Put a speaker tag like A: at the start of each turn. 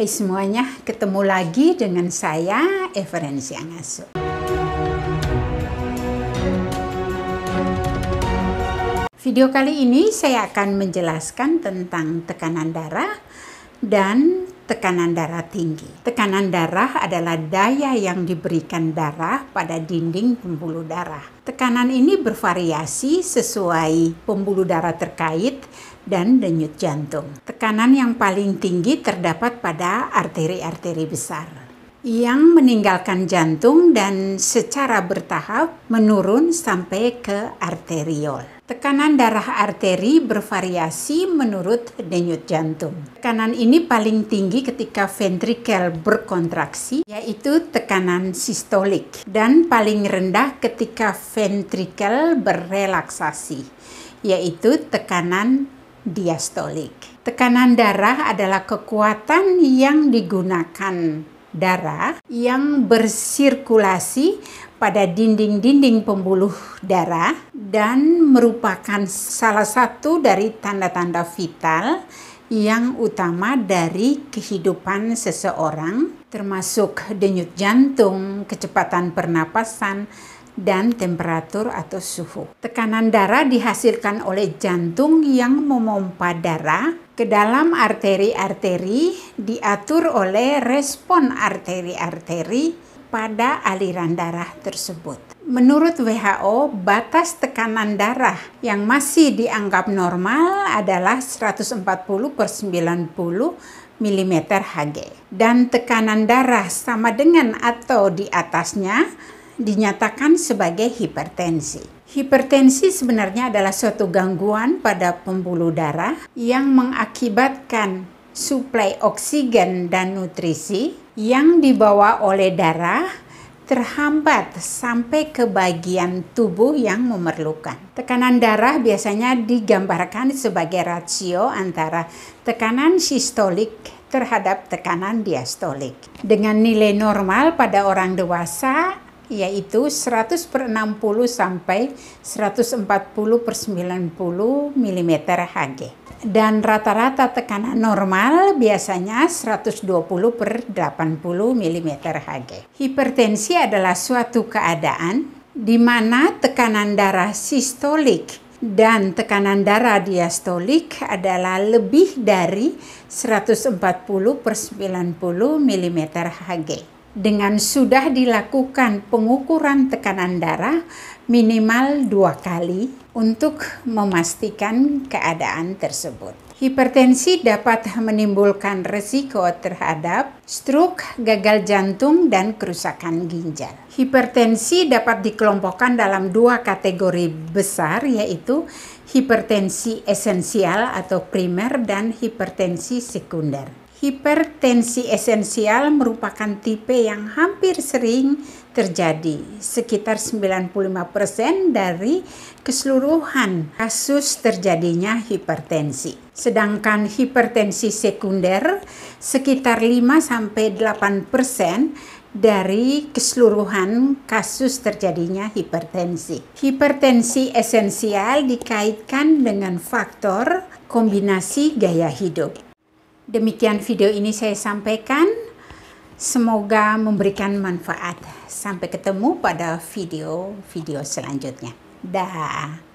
A: Hai hey semuanya, ketemu lagi dengan saya Everensi Angasu. Video kali ini saya akan menjelaskan tentang tekanan darah dan tekanan darah tinggi. Tekanan darah adalah daya yang diberikan darah pada dinding pembuluh darah. Tekanan ini bervariasi sesuai pembuluh darah terkait dan denyut jantung. Tekanan yang paling tinggi terdapat pada arteri-arteri besar yang meninggalkan jantung dan secara bertahap menurun sampai ke arteriol. Tekanan darah arteri bervariasi menurut denyut jantung. Tekanan ini paling tinggi ketika ventrikel berkontraksi, yaitu tekanan sistolik, dan paling rendah ketika ventrikel berrelaksasi, yaitu tekanan diastolik. Tekanan darah adalah kekuatan yang digunakan darah yang bersirkulasi pada dinding-dinding pembuluh darah dan merupakan salah satu dari tanda-tanda vital yang utama dari kehidupan seseorang termasuk denyut jantung, kecepatan pernapasan, dan temperatur atau suhu. Tekanan darah dihasilkan oleh jantung yang memompa darah ke dalam arteri-arteri diatur oleh respon arteri-arteri pada aliran darah tersebut. Menurut WHO, batas tekanan darah yang masih dianggap normal adalah 140 per 90 mm Hg. Dan tekanan darah sama dengan atau di atasnya dinyatakan sebagai hipertensi. Hipertensi sebenarnya adalah suatu gangguan pada pembuluh darah yang mengakibatkan suplai oksigen dan nutrisi yang dibawa oleh darah terhambat sampai ke bagian tubuh yang memerlukan. Tekanan darah biasanya digambarkan sebagai rasio antara tekanan sistolik terhadap tekanan diastolik. Dengan nilai normal pada orang dewasa yaitu 100 per 60 sampai 140 per 90 mm Hg. Dan rata-rata tekanan normal biasanya 120 per 80 mm Hg. Hipertensi adalah suatu keadaan di mana tekanan darah sistolik dan tekanan darah diastolik adalah lebih dari 140 per 90 mm Hg dengan sudah dilakukan pengukuran tekanan darah minimal dua kali untuk memastikan keadaan tersebut. Hipertensi dapat menimbulkan resiko terhadap stroke, gagal jantung, dan kerusakan ginjal. Hipertensi dapat dikelompokkan dalam dua kategori besar yaitu hipertensi esensial atau primer dan hipertensi sekunder. Hipertensi esensial merupakan tipe yang hampir sering terjadi. Sekitar 95% dari keseluruhan kasus terjadinya hipertensi. Sedangkan hipertensi sekunder sekitar 5-8% dari keseluruhan kasus terjadinya hipertensi. Hipertensi esensial dikaitkan dengan faktor kombinasi gaya hidup. Demikian video ini saya sampaikan. Semoga memberikan manfaat. Sampai ketemu pada video-video selanjutnya. Dah.